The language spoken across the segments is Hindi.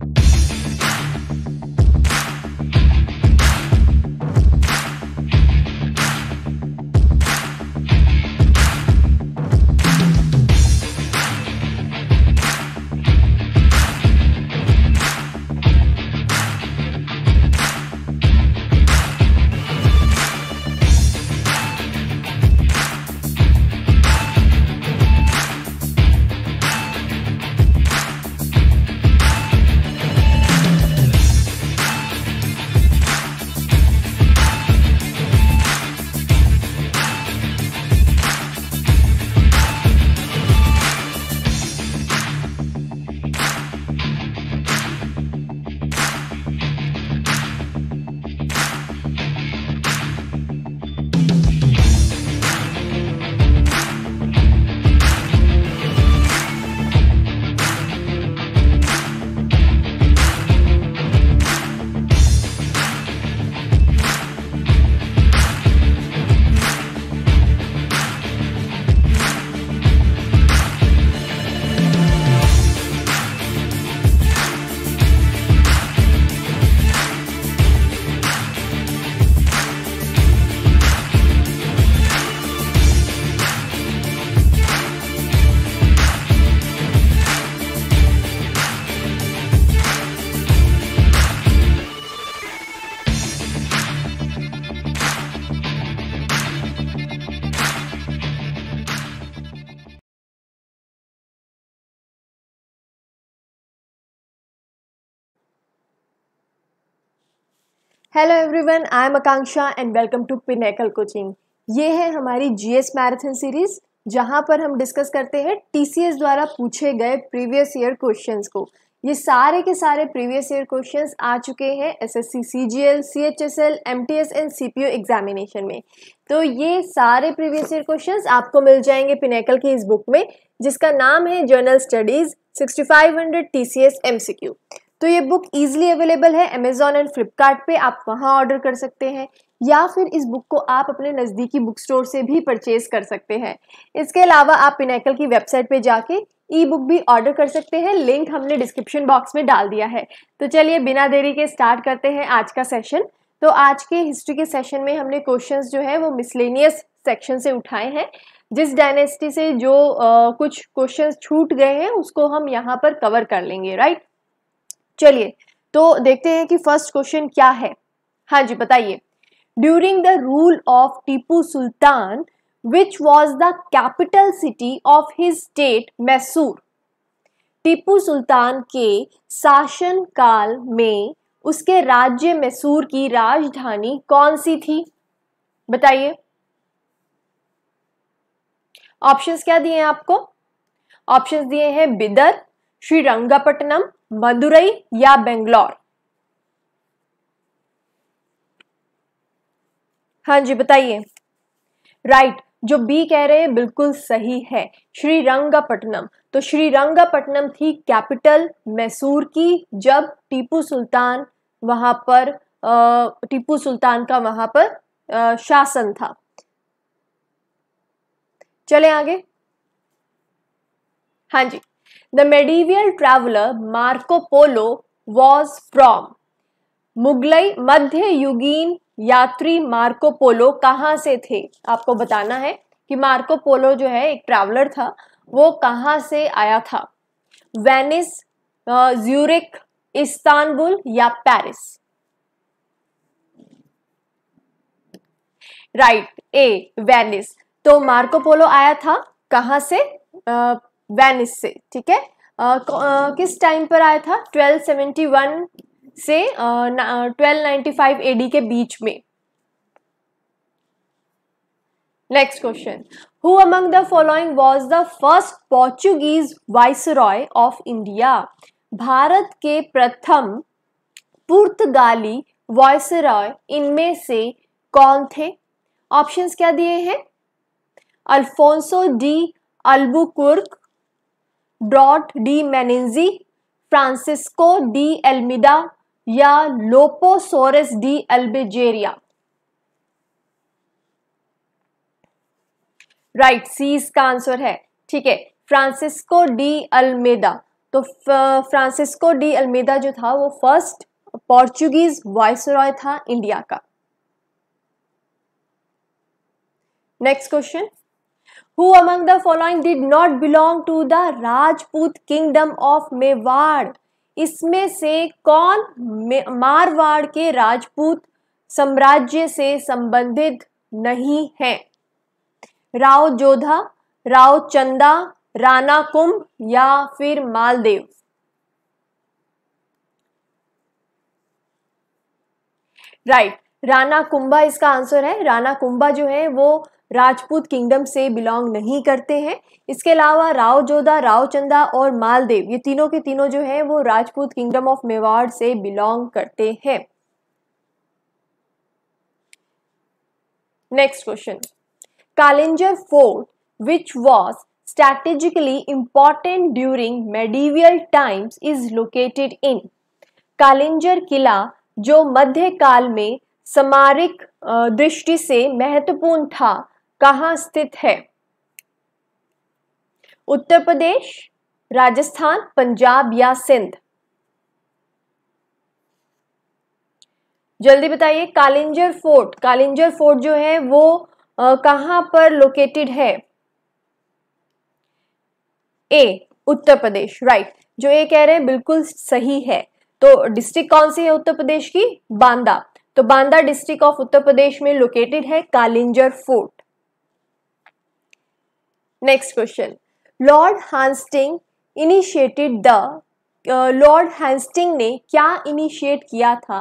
thank you hello everyone I am Akanksha and welcome to Pinnacle coaching ये है हमारी जीएस मैराथन सीरीज जहां पर हम डिस्कस करते हैं टीसीएस द्वारा पूछे गए प्रीवियस ईयर क्वेश्चंस को ये सारे के सारे प्रीवियस ईयर क्वेश्चंस आ चुके हैं SSC CGL CHSL MTS and CPO examination में तो ये सारे प्रीवियस ईयर क्वेश्चंस आपको मिल जाएंगे पिनेकल की इस बुक में जिसका नाम है जर्नल स्टडीज 6500 टीसीएस एमसीक्यू तो ये बुक इजिली अवेलेबल है अमेजोन एंड फ्लिपकार्ट आप वहाँ ऑर्डर कर सकते हैं या फिर इस बुक को आप अपने नज़दीकी बुक स्टोर से भी परचेज कर सकते हैं इसके अलावा आप पिनाकल की वेबसाइट पे जाके ई बुक भी ऑर्डर कर सकते हैं लिंक हमने डिस्क्रिप्शन बॉक्स में डाल दिया है तो चलिए बिना देरी के स्टार्ट करते हैं आज का सेशन तो आज के हिस्ट्री के सेशन में हमने क्वेश्चन जो है वो मिसलेनियस सेक्शन से उठाए हैं जिस डायनेस्टी से जो आ, कुछ क्वेश्चन छूट गए हैं उसको हम यहाँ पर कवर कर लेंगे राइट चलिए तो देखते हैं कि फर्स्ट क्वेश्चन क्या है हाँ जी बताइए during the rule of Tipu Sultan which was the capital city of his state Mysore Tipu Sultan के शासन काल में उसके राज्य मैसूर की राजधानी कौन सी थी बताइए ऑप्शंस क्या दिए हैं आपको ऑप्शंस दिए हैं बिदर श्रीरंगापट्टनम मदुरई या बेंगलोर हाँ जी बताइए राइट जो बी कह रहे हैं बिल्कुल सही है श्रीरंगापट्टनम तो श्रीरंगापट्टनम थी कैपिटल मैसूर की जब टीपू सुल्तान वहां पर टीपू सुल्तान का वहां पर आ, शासन था चले आगे हाँ जी the medieval traveler Marco Polo was from मुगलई मध्य युगीन यात्री मार्को पोलो कहाँ से थे आपको बताना है कि मार्को पोलो जो है एक ट्रैवलर था वो कहाँ से आया था वेनिस ज्यूरिक इस्तानबुल या पेरिस राइट ए वेनिस तो मार्को पोलो आया था कहाँ से वेनिस से ठीक है किस टाइम पर आया था 1271 से ट्वेल्व 1295 फाइव एडी के बीच में next question who among the following was the first Portuguese viceroy of India Bharat के प्रथम पुर्तगाली रॉय इनमें से कौन थे ऑप्शंस क्या दिए हैं अल्फोंसो डी अल्बुकुर्क डॉट de Menezes Francisco de Almeida या लोपोसोरस डी एल्बेजेरिया राइट सी इसका आंसर है ठीक है फ्रांसिस्को डी अल्मेदा तो फ्रांसिस्को डी अल्मेदा जो था वो फर्स्ट पोर्चुगीज वाइसरॉय था इंडिया का next question who among the following did not belong to the Rajput kingdom of Mewar इसमें से कौन मारवाड़ के राजपूत साम्राज्य से संबंधित नहीं है राव जोधा राव चंदा राणा कुंभ या फिर मालदेव राइट right. राणा कुंभा इसका आंसर है राणा कुंभा जो है वो राजपूत किंगडम से बिलोंग नहीं करते हैं इसके अलावा राव जोधा रावचंदा और मालदेव ये तीनों के तीनों जो है वो राजपूत किंगडम ऑफ मेवाड़ से बिलोंग करते हैं next question Kalinjar fort which was strategically important during medieval times is located in Kalinjar किला जो मध्यकाल में समारिक दृष्टि से महत्वपूर्ण था कहा स्थित है उत्तर प्रदेश राजस्थान पंजाब या सिंध जल्दी बताइए कालिंजर फोर्ट कालिंजर फोर्ट जो है वो कहां पर लोकेटेड है ए उत्तर प्रदेश राइट जो ये कह रहे हैं बिल्कुल सही है तो डिस्ट्रिक्ट कौन सी है उत्तर प्रदेश की बांदा तो बांदा डिस्ट्रिक्ट ऑफ उत्तर प्रदेश में लोकेटेड है Kalinjar fort next question Lord Hastings initiated the Lord Hastings ने क्या इनिशिएट किया था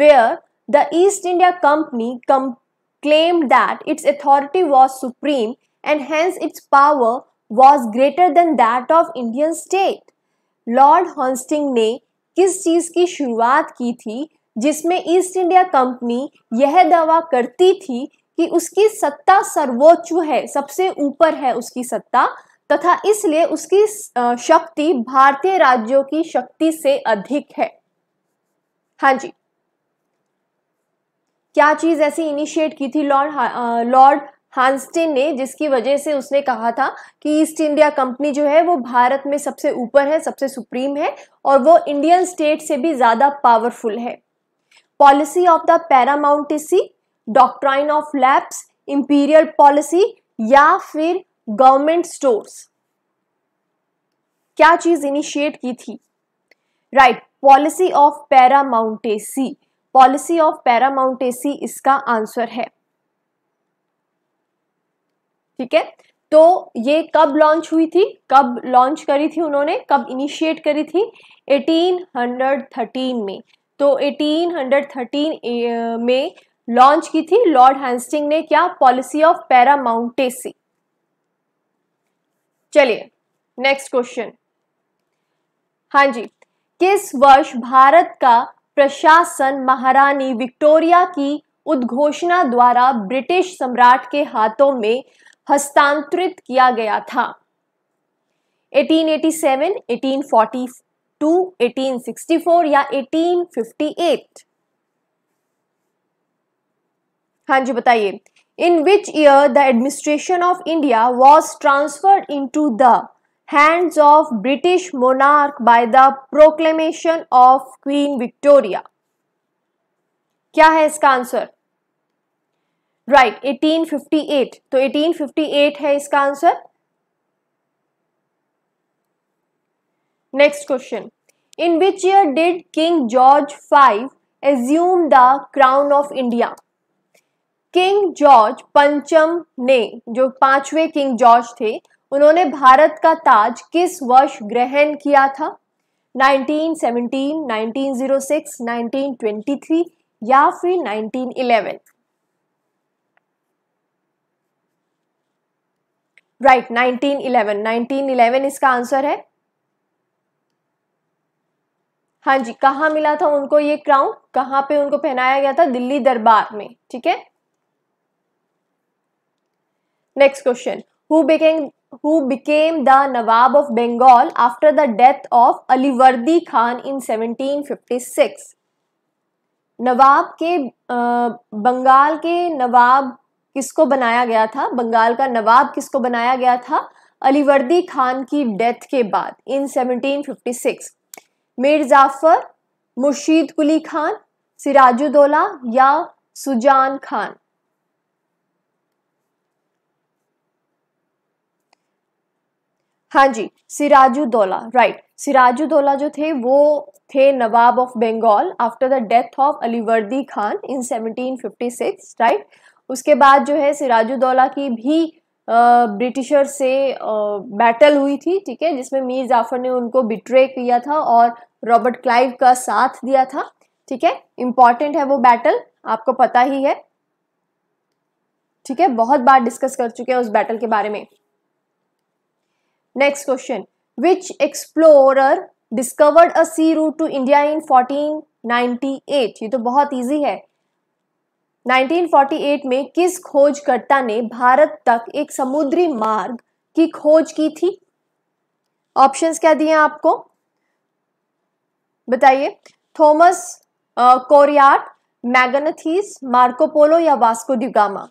where the East India Company come claim that its authority was supreme and hence its power was greater than that of Indian state Lord Hastings ने किस चीज़ की शुरुआत की थी जिसमें ईस्ट इंडिया कंपनी यह दावा करती थी कि उसकी सत्ता सर्वोच्च है सबसे ऊपर है उसकी सत्ता तथा इसलिए उसकी शक्ति भारतीय राज्यों की शक्ति से अधिक है हाँ जी क्या चीज ऐसी इनिशिएट की थी लॉर्ड लॉर्ड हांस्टेन ने जिसकी वजह से उसने कहा था कि ईस्ट इंडिया कंपनी जो है वो भारत में सबसे ऊपर है सबसे सुप्रीम है और वो इंडियन स्टेट से भी ज्यादा पावरफुल है policy of the paramountcy doctrine of lapse imperial policy या फिर गवर्नमेंट स्टोर्स क्या चीज इनिशिएट की थी right policy of paramountcy policy of paramountcy इसका आंसर है ठीक है तो ये कब लॉन्च हुई थी कब लॉन्च करी थी उन्होंने कब इनिशिएट करी थी 1813 में तो 1813 में लॉन्च की थी लॉर्ड हैंस्टिंग ने क्या पॉलिसी ऑफ पैरामाउंटेसी चलिए नेक्स्ट क्वेश्चन हाँ जी किस वर्ष भारत का प्रशासन महारानी विक्टोरिया की उद्घोषणा द्वारा ब्रिटिश सम्राट के हाथों में हस्तांतरित किया गया था 1887, 1842, 1864 या 1858 हाँ जी बताइए in which year the administration of India was transferred into the hands of British monarch by the proclamation of Queen Victoria क्या है इसका आंसर राइट right, 1858 तो 1858 है इसका answer next question in which year did King George five assume the crown of India King George पंचम ने जो पांचवें किंग जॉर्ज थे उन्होंने भारत का ताज किस वर्ष ग्रहण किया था 1917, 1906, 1923 या फिर 1911 राइट right, 1911, 1911 इसका आंसर है हाँ जी कहा मिला था उनको ये क्राउन कहां पे उनको पहनाया गया था दिल्ली दरबार में ठीक है next question who became who became the Nawab of Bengal after the death of Aliwardi 1756? नवाब के बंगाल के नवाब किसको बनाया गया था बंगाल का नवाब किसको बनाया गया था अलीवर्दी खान की डेथ के बाद इन 1756 मीर जाफर मुर्शीद कुली खान सिराजुद्दौला या सुजान खान हाँ जी सिराजुद्दौला राइट सिराजुद्दौला जो थे वो थे nawab of Bengal after the death of Alivardi Khan in 1756 right उसके बाद जो है सिराजुद्दौला की भी ब्रिटिशर से बैटल हुई थी ठीक है जिसमें मीर जाफर ने उनको बिट्रे किया था और रॉबर्ट क्लाइव का साथ दिया था ठीक है इम्पॉर्टेंट है वो बैटल आपको पता ही है ठीक है बहुत बार डिस्कस कर चुके हैं उस बैटल के बारे में next question which explorer discovered a sea route to India in 1498? ये तो बहुत ईजी है. 1948 में किस खोजकर्ता ने भारत तक एक समुद्री मार्ग की खोज की थी ऑप्शंस क्या दिए आपको बताइए थॉमस कोरियाट मैगनथीस मार्कोपोलो या वास्को डिगामा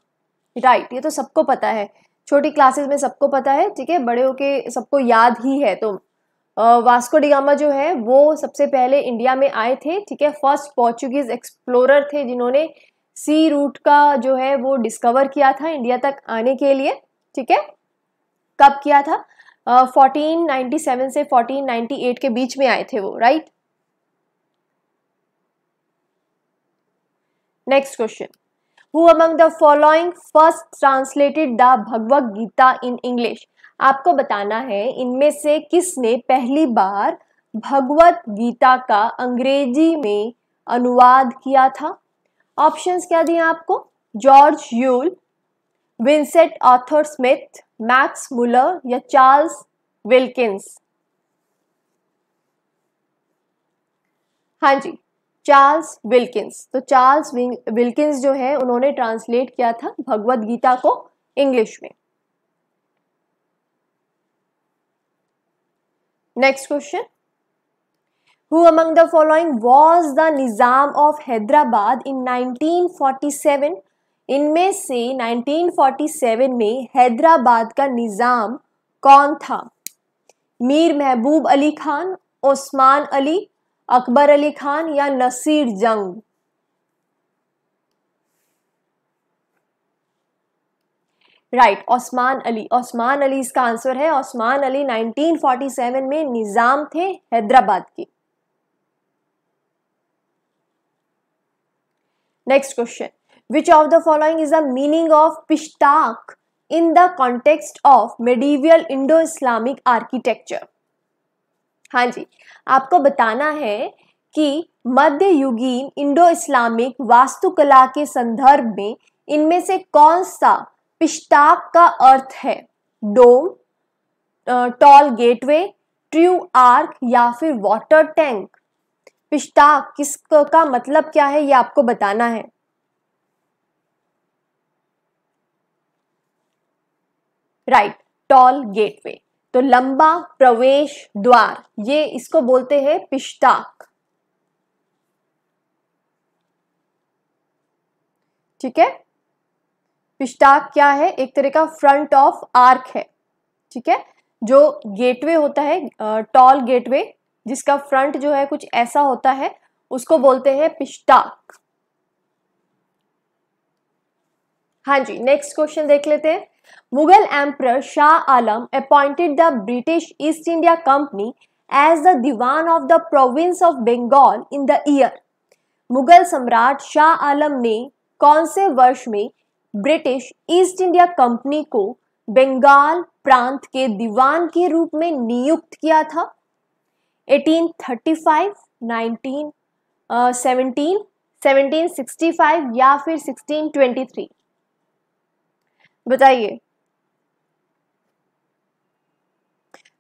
राइट ये तो सबको पता है छोटी क्लासेस में सबको पता है ठीक है बड़े होके सबको याद ही है तो वास्को डिगामा जो है वो सबसे पहले इंडिया में आए थे ठीक है फर्स्ट पोर्चुगीज एक्सप्लोरर थे जिन्होंने सी रूट का जो है वो डिस्कवर किया था इंडिया तक आने के लिए ठीक है कब किया था फोर्टीन नाइन्टी सेवन से फोर्टीन नाइन्टी एट के बीच में आए थे वो right next question who among the following first translated the Bhagavad Gita in English आपको बताना है इनमें से किसने पहली बार भगवत गीता का अंग्रेजी में अनुवाद किया था ऑप्शंस क्या दिए आपको George Yule Vincent Arthur Smith Max Muller या चार्ल्स विल्किंस हाँ जी चार्ल्स विल्किंस तो चार्ल्स विल्किंस जो है उन्होंने ट्रांसलेट किया था भगवत गीता को इंग्लिश में next question who among the following was the Nizam of Hyderabad in 1947? इनमें से 1947 में हैदराबाद का निज़ाम कौन था मीर महबूब अली खान ओस्मान अली अकबर अली खान या नसीर जंग राइट right, ओस्मान अली ओस्मान अली इसका आंसर है ओस्मान अली 1947 में निज़ाम थे हैदराबाद के next question which of the following is the meaning of pishtaq in the context of medieval Indo Islamic architecture हाँ जी आपको बताना है कि मध्ययुगीन इंडो इस्लामिक वास्तुकला के संदर्भ में इनमें से कौन सा पिश्ताक का अर्थ है dome tall gateway true arch या फिर वाटर टैंक पिश्ताक किस का मतलब क्या है ये आपको बताना है राइट टॉल गेटवे तो लंबा प्रवेश द्वार ये इसको बोलते हैं पिष्टाक ठीक है पिष्टाक क्या है एक तरह का फ्रंट ऑफ आर्क है ठीक है जो गेटवे होता है टॉल गेटवे जिसका फ्रंट जो है कुछ ऐसा होता है उसको बोलते हैं पिष्टाक हाँ जी नेक्स्ट क्वेश्चन देख लेते हैं Mughal emperor Shah Alam appointed the British East India Company as the diwan of the province of Bengal in the year Mughal सम्राट शाह आलम ने कौन से वर्ष में ब्रिटिश ईस्ट इंडिया कंपनी को बंगाल प्रांत के दीवान के रूप में नियुक्त किया था 1835, 19, uh, 17, 1765 या फिर बताइए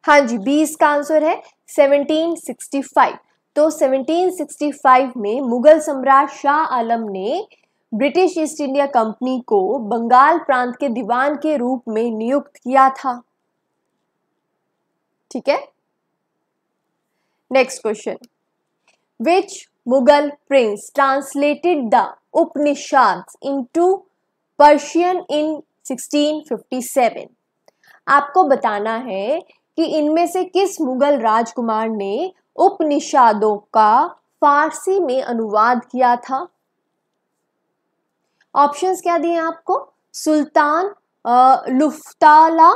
हाँ जी बी इसका आंसर है 1765 तो 1765 में मुगल सम्राट शाह आलम ने ब्रिटिश ईस्ट इंडिया कंपनी को बंगाल प्रांत के दीवान के रूप में नियुक्त किया था ठीक है next question which Mughal prince translated the Upanishad into Persian in 1657 आपको बताना है कि इनमें से किस मुगल राजकुमार ने उपनिषादों का फारसी में अनुवाद किया था ऑप्शंस क्या दिए आपको सुल्तान लुफ्ताला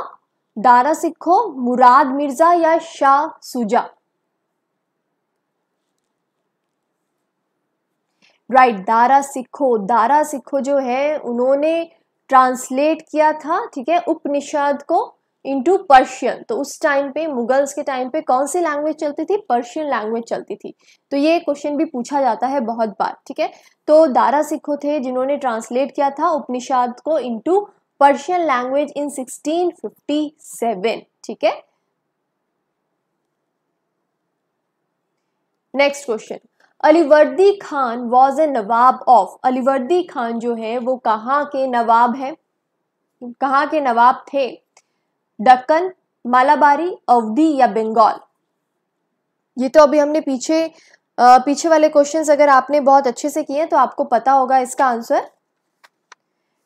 दारा सिखो मुराद मिर्जा या शाह सुजा राइट right, दारा सिखो दारा सिखो जो है उन्होंने ट्रांसलेट किया था ठीक है उपनिषद को इंटू पर्शियन तो उस टाइम पे मुगल्स के टाइम पे कौन सी लैंग्वेज चलती थी पर्शियन लैंग्वेज चलती थी तो ये क्वेश्चन भी पूछा जाता है बहुत बार ठीक है तो दारा सिखो थे जिन्होंने ट्रांसलेट किया था उपनिषद को इंटू पर्शियन लैंग्वेज इन 1657 ठीक है next question Alivardi Khan was a nawab of Alivardi Khan जो है वो कहाँ के नवाब हैं कहाँ के नवाब थे डक्कन मालाबारी अवधि या बंगाल ये तो अभी हमने पीछे पीछे वाले क्वेश्चंस अगर आपने बहुत अच्छे से किए तो आपको पता होगा इसका आंसर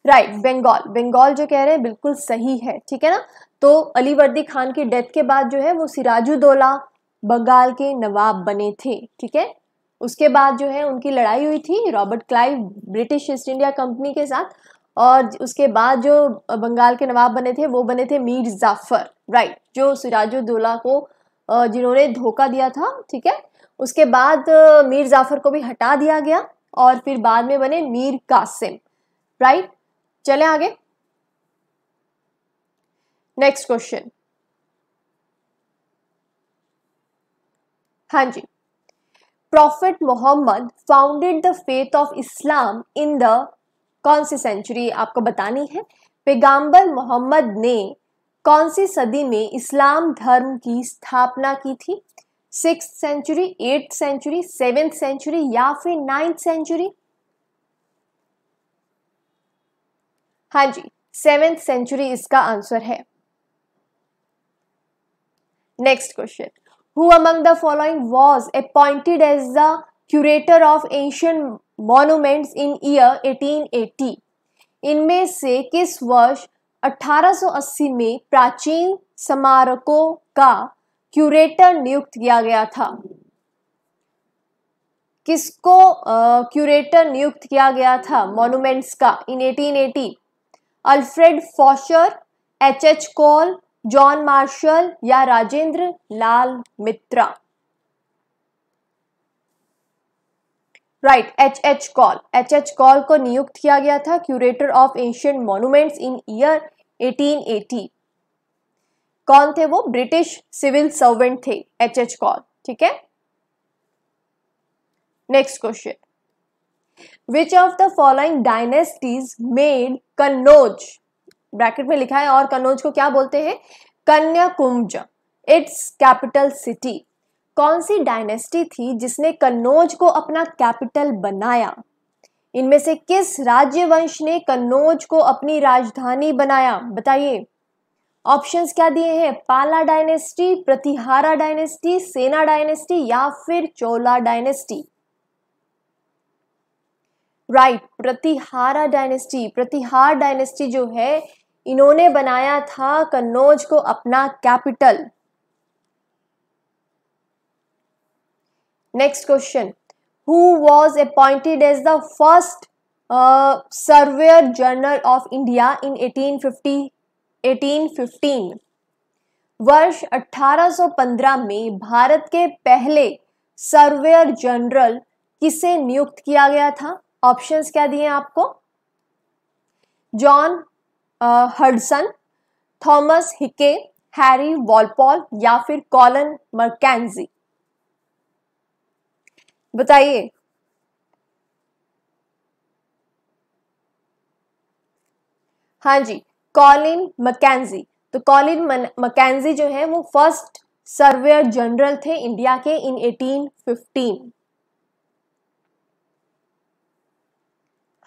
राइट बंगाल बंगाल जो कह रहे हैं बिल्कुल सही है ठीक है ना तो अलीवर्दी खान की डेथ के बाद जो है वो सिराजुद्दौला बंगाल के नवाब बने थे ठीक है उसके बाद जो है उनकी लड़ाई हुई थी Robert Clive British East India Company के साथ और उसके बाद जो बंगाल के नवाब बने थे वो बने थे मीर जाफर राइट जो सिराजुद्दौला को जिन्होंने धोखा दिया था ठीक है उसके बाद मीर जाफर को भी हटा दिया गया और फिर बाद में बने मीर कासिम राइट चले आगे नेक्स्ट क्वेश्चन हाँ जी Prophet Muhammad founded the faith of Islam in the कौन सी सेंचुरी आपको बतानी है पैगाम्बर मोहम्मद ने कौन सी सदी में इस्लाम धर्म की स्थापना की थी six century eight century seventh century या फिर नाइन्थ सेंचुरी हाँ जी सेवेंथ सेंचुरी इसका आंसर है next question who among the following was appointed as the curator of ancient monuments in year 1880 इनमें से किस वर्ष 1880 में प्राचीन स्मारकों का क्यूरेटर नियुक्त किया गया था किसको क्यूरेटर नियुक्त किया गया था मॉन्यूमेंट्स का in 1880 Alfred Foucher H H Cole John Marshall या Rajendra Lal Mitra right H H Cole H H Cole को नियुक्त किया गया था curator of ancient monuments in year 1880 कौन थे वो ब्रिटिश सिविल सर्वेंट थे एच एच कॉल ठीक है next question which of the following dynasties made Kannauj bracket में लिखा है और कन्नौज को क्या बोलते हैं कन्याकुंज इट्स कैपिटल सिटी कौन सी डायनेस्टी थी जिसने कन्नौज को अपना कैपिटल बनाया इनमें से किस राज्यवंश ने कन्नौज को अपनी राजधानी बनाया बताइए ऑप्शंस क्या दिए हैं Pala dynasty Pratihara dynasty Sena dynasty या फिर Chola dynasty right right, Pratihara dynasty Pratihar dynasty जो है इन्होंने बनाया था कन्नौज को अपना capital next question who was appointed as the first surveyor general of India in 1850 1815 वर्ष 1815 में भारत के पहले सर्वेयर जनरल किसे नियुक्त किया गया था ऑप्शंस क्या दिए आपको John Hodgson Thomas Hickey Harry Walpole या फिर कॉलन मर्कैंजी बताइए हाँ जी कॉलिन मकैंजी तो कॉलिन मकैंजी जो है वो फर्स्ट सर्वेयर जनरल थे इंडिया के इन 1815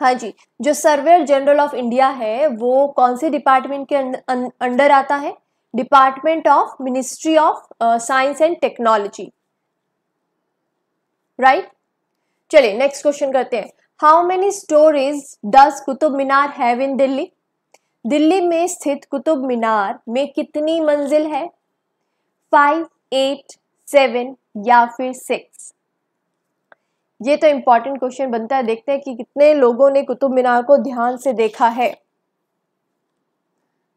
हाँ जी जो सर्वेयर जनरल ऑफ इंडिया है वो कौन से डिपार्टमेंट के अंडर अं-, आता है department of ministry of science and technology right चलिए नेक्स्ट क्वेश्चन करते हैं how many storeys does Qutub Minar have in Delhi Delhi में स्थित कुतुब मीनार में कितनी मंजिल है फाइव एट सेवन या फिर सिक्स ये तो इम्पॉर्टेंट क्वेश्चन बनता है देखते हैं कि कितने लोगों ने कुतुब मीनार को ध्यान से देखा है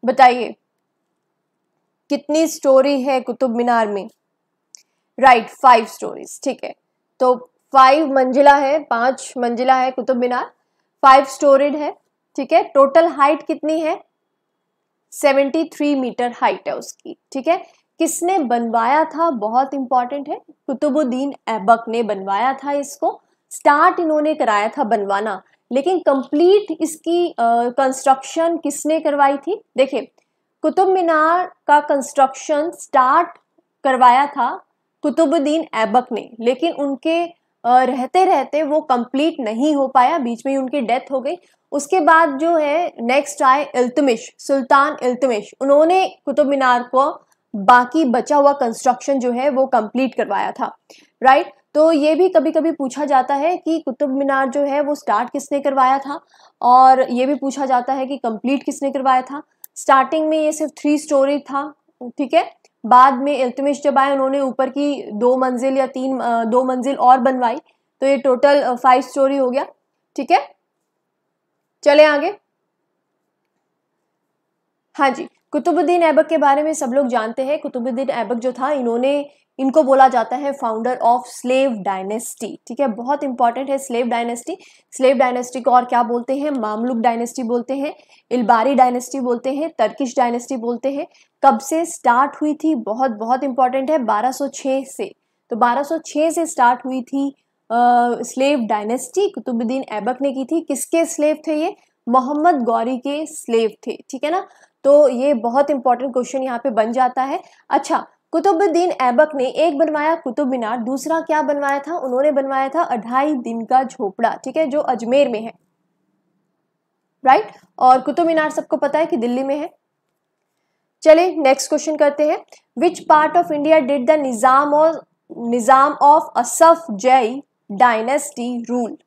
बताइए कितनी स्टोरी है कुतुब मीनार में राइट फाइव स्टोरीज ठीक है तो फाइव मंजिला है पांच मंजिला है कुतुब मीनार फाइव स्टोरीड है ठीक है टोटल हाइट कितनी है सेवेंटी थ्री मीटर हाइट है उसकी ठीक है किसने बनवाया था बहुत इंपॉर्टेंट है कुतुबुद्दीन ऐबक ने बनवाया था इसको स्टार्ट इन्होंने कराया था बनवाना लेकिन कंप्लीट इसकी कंस्ट्रक्शन uh, किसने करवाई थी देखिए कुतुब मीनार का कंस्ट्रक्शन स्टार्ट करवाया था कुतुबुद्दीन ऐबक ने लेकिन उनके uh, रहते रहते वो कंप्लीट नहीं हो पाया बीच में ही उनकी डेथ हो गई उसके बाद जो है नेक्स्ट आए इल्तमिश सुल्तान इल्तमिश उन्होंने कुतुब मीनार को बाकी बचा हुआ कंस्ट्रक्शन जो है वो कंप्लीट करवाया था राइट तो ये भी कभी कभी पूछा जाता है कि कुतुब मीनार जो है वो स्टार्ट किसने करवाया था और ये भी पूछा जाता है कि कंप्लीट किसने करवाया था स्टार्टिंग में ये सिर्फ थ्री स्टोरी था ठीक है बाद में इल्तमिश जब आए उन्होंने ऊपर की दो मंजिल या तीन दो मंजिल और बनवाई तो ये टोटल फाइव स्टोरी हो गया ठीक है चले आगे हाँ जी कुतुबुद्दीन ऐबक के बारे में सब लोग जानते हैं कुतुबुद्दीन ऐबक जो था इन्होंने इनको बोला जाता है फाउंडर ऑफ स्लेव डायनेस्टी ठीक है बहुत इंपॉर्टेंट है स्लेव डायनेस्टी स्लेव डायनेस्टी को और क्या बोलते हैं मामलुक डायनेस्टी बोलते हैं इलबारी डायनेस्टी बोलते हैं तर्किश डायनेस्टी बोलते हैं कब से स्टार्ट हुई थी बहुत बहुत इंपॉर्टेंट है 1206 से तो 1206 से स्टार्ट हुई थी स्लेव डायनेस्टी कुतुबुद्दीन ऐबक ने की थी किसके स्लेव थे ये मोहम्मद गौरी के स्लेव थे ठीक है ना तो ये बहुत इंपॉर्टेंट क्वेश्चन यहाँ पे बन जाता है अच्छा कुतुबुद्दीन ऐबक ने एक बनवाया कुतुब मीनार दूसरा क्या बनवाया था उन्होंने बनवाया था अढ़ाई दिन का झोपड़ा ठीक है जो अजमेर में है राइट और कुतुब मीनार सबको पता है कि दिल्ली में है चले नेक्स्ट क्वेश्चन करते हैं which part of India did the Nizam और निजाम ऑफ असफ जय डायनेस्टी रूल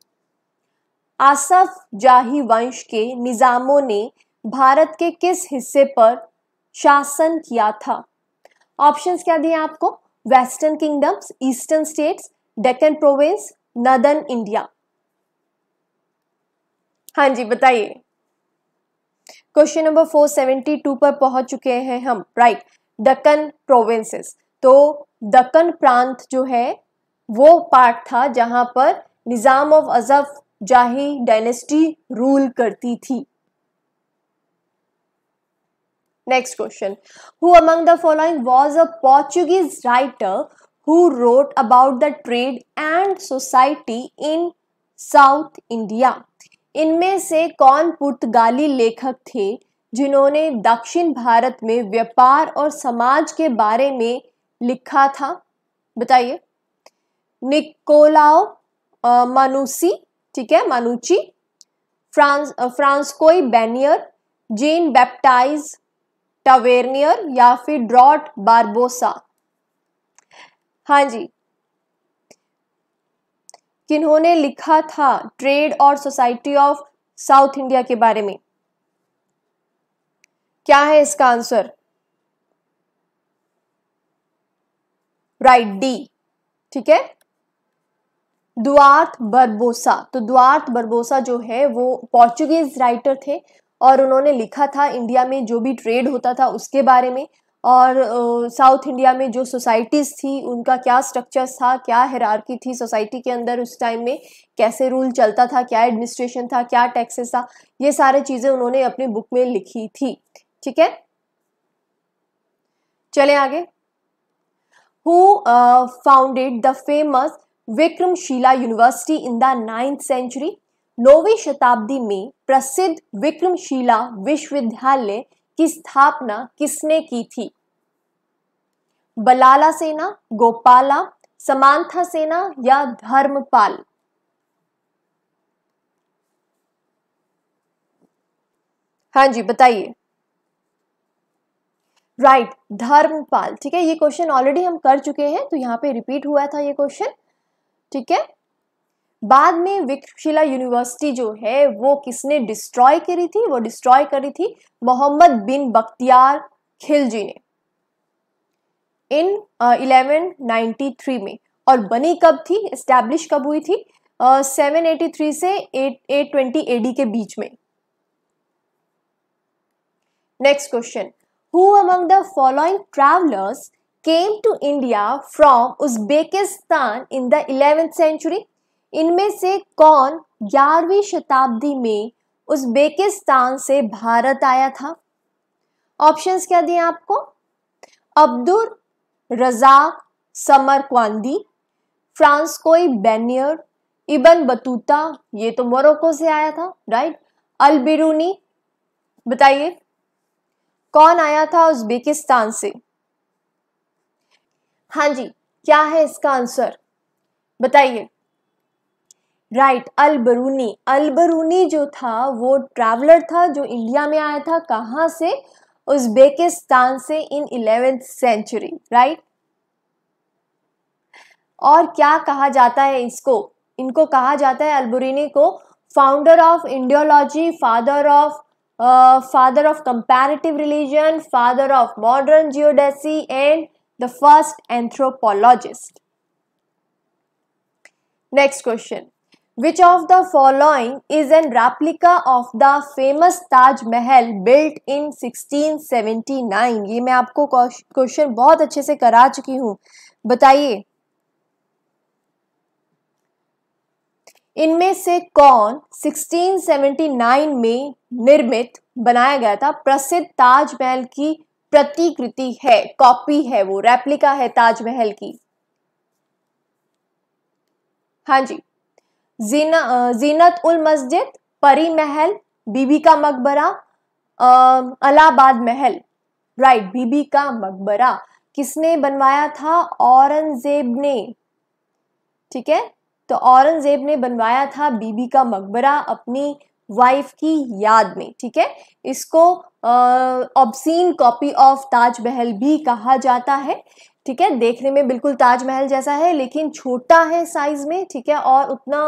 आसफ जाही वंश के निजामों ने भारत के किस हिस्से पर शासन किया था ऑप्शंस क्या दिए आपको western kingdoms eastern states Deccan province northern India हाँ जी बताइए क्वेश्चन नंबर 472 पर पहुंच चुके हैं हम राइट दक्कन प्रोविंसेस तो दक्कन प्रांत जो है वो पार्ट था जहां पर निज़ाम ऑफ अजफ जाही डायनेस्टी रूल करती थी next question who among the following was a Portuguese writer who wrote about the trade and society in south India इनमें से कौन पुर्तगाली लेखक थे जिन्होंने दक्षिण भारत में व्यापार और समाज के बारे में लिखा था बताइए निकोलाओ मानुसी ठीक है मानुची फ्रांस फ्रांसकोई बैनियर जेन बैप्टाइज टवेरनियर या फिर ड्रॉट बारबोसा हाँ जी किन्होंने लिखा था ट्रेड और सोसाइटी ऑफ साउथ इंडिया के बारे में क्या है इसका आंसर राइट डी ठीक है द्वार्थ बर्बोसा तो द्वार्थ बर्बोसा जो है वो पोर्चुगीज राइटर थे और उन्होंने लिखा था इंडिया में जो भी ट्रेड होता था उसके बारे में और साउथ इंडिया में जो सोसाइटीज़ थी उनका क्या स्ट्रक्चर था क्या हेरारकी थी सोसाइटी के अंदर उस टाइम में कैसे रूल चलता था क्या एडमिनिस्ट्रेशन था क्या टैक्सेस था ये सारी चीज़ें उन्होंने अपने बुक में लिखी थी ठीक है चले आगे who founded the famous Vikramashila university in the ninth century नौवीं शताब्दी में प्रसिद्ध विक्रमशिला विश्वविद्यालय की स्थापना किसने की थी बलाला सेना गोपाला समांथा सेना या धर्मपाल हाँ जी बताइए राइट right, धर्मपाल ठीक है ये क्वेश्चन ऑलरेडी हम कर चुके हैं तो यहाँ पे रिपीट हुआ था ये क्वेश्चन ठीक है बाद में विक्रमशिला यूनिवर्सिटी जो है वो किसने डिस्ट्रॉय करी थी वो डिस्ट्रॉय करी थी मोहम्मद बिन बख्तियार खिलजी ने इन इलेवन uh, थ्री में और बनी कब थी एस्टैब्लिश कब हुई थी सेवन एटी थ्री से एट एट ट्वेंटी एडी के बीच में next question who among the following travellers came to India from Uzbekistan in the eleventh century इनमें से कौन ग्यारहवीं शताब्दी में उज्बेकिस्तान से भारत आया था ऑप्शंस क्या दिए आपको Abdul Razzaq Samarqandi Francois Bernier Ibn Battuta ये तो मोरक्को से आया था राइट अल बिरूनी बताइए कौन आया था उज्बेकिस्तान से हाँ जी क्या है इसका आंसर बताइए राइट अल बरूनी अल बरूनी जो था वो ट्रैवलर था जो इंडिया में आया था कहाँ से उज्बेकिस्तान से इन इलेवेंथ सेंचुरी राइट और क्या कहा जाता है इसको इनको कहा जाता है अलबरूनी को founder of Indology father of father of comparative religion father of modern geodesy and the first anthropologist next question of the following is an an of the famous Taj Mahal built in sixteen seventy 1679? ये मैं आपको क्वेश्चन बहुत अच्छे से करा चुकी हूँ बताइए इनमें से कौन 1679 में निर्मित बनाया गया था प्रसिद्ध ताजमहल की प्रतिकृति है कॉपी है वो रेप्लिका है ताजमहल की हाँ जी जीन जीनत उल मस्जिद परी महल बीबी का मकबरा अलाहाबाद महल राइट बीबी का मकबरा किसने बनवाया था औरंगजेब ने ठीक है तो औरंगजेब ने बनवाया था बीबी का मकबरा अपनी वाइफ की याद में ठीक है इसको ऑब्सीन कॉपी ऑफ ताजमहल भी कहा जाता है ठीक है देखने में बिल्कुल ताजमहल जैसा है लेकिन छोटा है साइज में ठीक है और उतना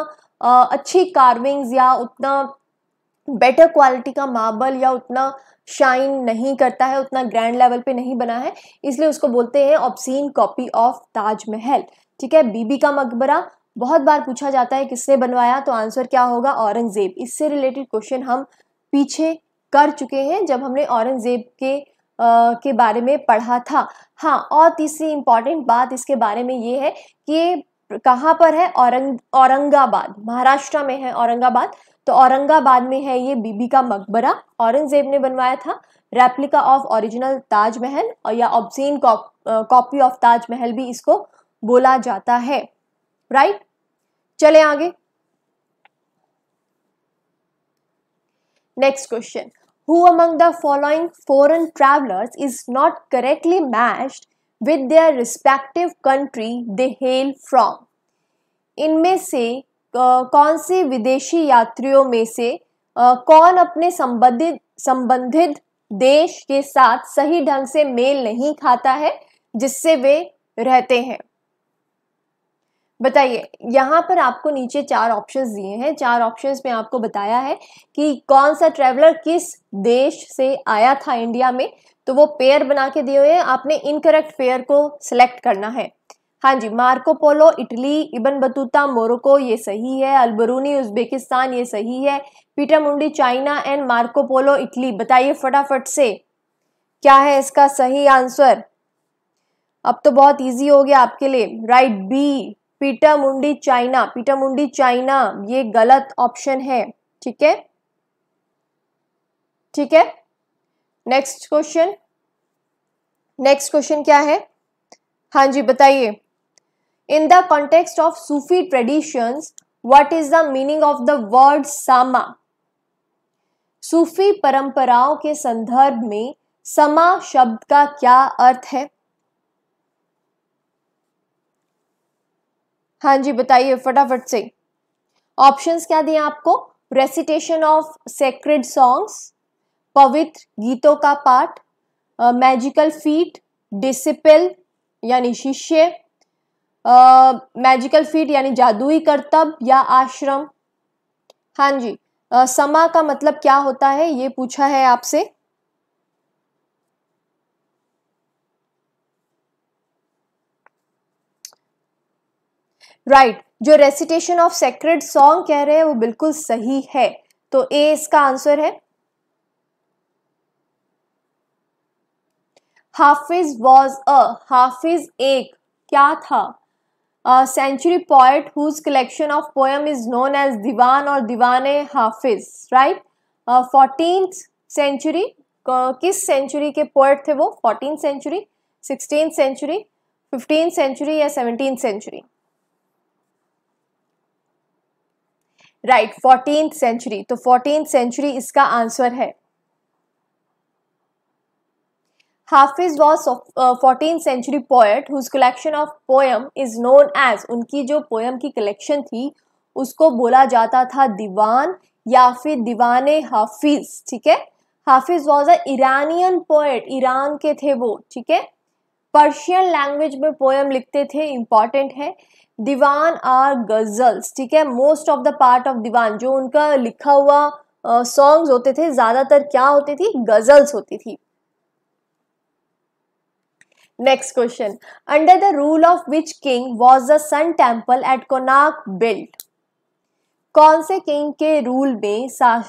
अच्छी कार्विंग्स या उतना बेटर क्वालिटी का मार्बल या उतना शाइन नहीं करता है उतना ग्रैंड लेवल पे नहीं बना है इसलिए उसको बोलते हैं ऑप्सीन कॉपी ऑफ ताजमहल ठीक है बीबी का मकबरा बहुत बार पूछा जाता है किसने बनवाया तो आंसर क्या होगा औरंगजेब इससे रिलेटेड क्वेश्चन हम पीछे कर चुके हैं जब हमने औरंगजेब के आ, के बारे में पढ़ा था हाँ और तीसरी इम्पॉर्टेंट बात इसके बारे में ये है कि कहाँ पर है औरंग औरंगाबाद महाराष्ट्र में है औरंगाबाद तो औरंगाबाद में है ये बीबी का मकबरा औरंगजेब ने बनवाया था रेप्लिका ऑफ ओरिजिनल ताजमहल और या ऑब्सिन कॉपी ऑफ ताजमहल भी इसको बोला जाता है राइट चले आगे next question who among the following foreign travellers is not correctly matched with their respective country they hail from. इनमें से कौन से विदेशी यात्रियों में से कौन अपने संबंधित संबंधित देश के साथ सही ढंग से मेल नहीं खाता है जिससे वे रहते हैं बताइए यहाँ पर आपको नीचे चार ऑप्शंस दिए हैं चार ऑप्शंस में आपको बताया है कि कौन सा ट्रेवलर किस देश से आया था इंडिया में तो वो पेयर बना के दिए हुए हैं आपने इनकरेक्ट पेयर को सिलेक्ट करना है हाँ जी Marco Polo Italy Ibn Battuta Morocco ये सही है अलबरूनी उज्बेकिस्तान ये सही है Peter Mundy China and Marco Polo Italy बताइए फटाफट से क्या है इसका सही आंसर अब तो बहुत इजी हो गया आपके लिए right B Peter Mundy China Peter Mundy China ये गलत ऑप्शन है ठीक है ठीक है नेक्स्ट क्वेश्चन नेक्स्ट क्वेश्चन क्या है हाँ जी बताइए in the context of Sufi traditions what is the meaning of the word sama सूफी परंपराओं के संदर्भ में समा शब्द का क्या अर्थ है हाँ जी बताइए फटाफट से ऑप्शंस क्या दिए आपको रेसिटेशन ऑफ सेक्रेड सॉन्ग्स पवित्र गीतों का पाठ मैजिकल फीट डिसिपल यानी शिष्य मैजिकल फीट यानी जादुई कर्तव्य या आश्रम हाँ जी आ, समा का मतलब क्या होता है ये पूछा है आपसे राइट right. जो रेसिटेशन ऑफ सेक्रेट सॉन्ग कह रहे हैं वो बिल्कुल सही है तो ए इसका आंसर है हाफिज वॉज अ हाफिज एक क्या था century poet whose collection of poem is known as Diwan और Diwan Hafiz right fourteen century किस सेंचुरी के पोएट थे वो fourteen century sixteen century fifteen century या seventeen century right fourteen century तो फोर्टीन सेंचुरी इसका आंसर है Hafiz was fourteen century poet whose collection of poem is known as उनकी जो पोएम की कलेक्शन थी उसको बोला जाता था दीवान या फिर दीवान हाफिज ठीक है Hafiz was a Iranian poet Iran के थे वो ठीक है पर्शियन लैंग्वेज में पोएम लिखते थे इम्पॉर्टेंट है दीवान आर गजल्स ठीक है most of the part of Diwan जो उनका लिखा हुआ सॉन्ग्स uh, होते थे ज़्यादातर क्या होती थी गज़ल्स होती थी next question under the rule of which king was the sun temple at Konark built कौन से किंग के रूल में सा,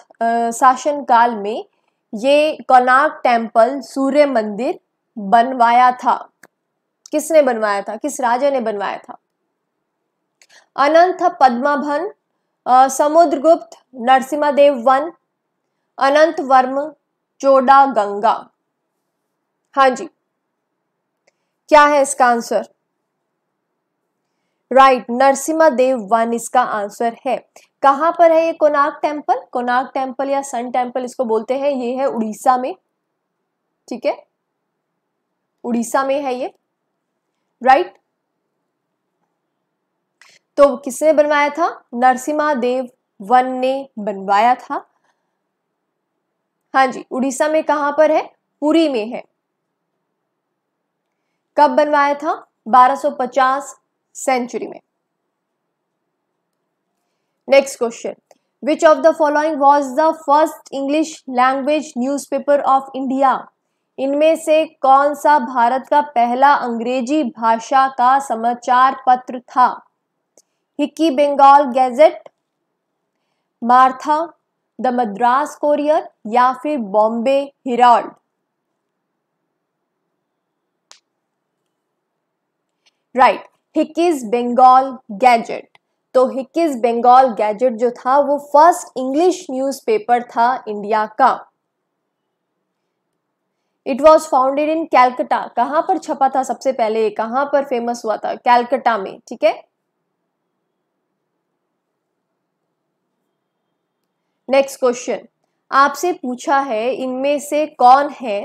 काल में ये कोनाक टेम्पल सूर्य मंदिर बनवाया था किसने बनवाया था किस राजा ने बनवाया था अनंत पद्मभन समुद्रगुप्त देव वन अनंत वर्म चोडा गंगा हाँ जी क्या है इसका answer right Narasimha Dev one इसका आंसर है कहां पर है ये कोनार्क टेम्पल कोनार्क टेम्पल या सन टेम्पल इसको बोलते हैं ये है उड़ीसा में ठीक है उड़ीसा में है ये राइट right? तो किसने बनवाया था नरसिम्हा देव वन ने बनवाया था हाँ जी उड़ीसा में कहां पर है पुरी में है कब बनवाया था 1250 सेंचुरी में next question which of the following was the first English language paper of India इनमें से कौन सा भारत का पहला अंग्रेजी भाषा का समाचार पत्र था Hicky Bengal Gazette Martha the Madras Courier या फिर Bombay Herald right Hicky's Bengal Gazette तो हिकीज बंगाल गैजेट जो था वो फर्स्ट इंग्लिश न्यूज़पेपर था इंडिया का it was founded in Calcutta कहां पर छपा था सबसे पहले कहां पर फेमस हुआ था कैलकटा में ठीक है नेक्स्ट क्वेश्चन आपसे पूछा है इनमें से कौन है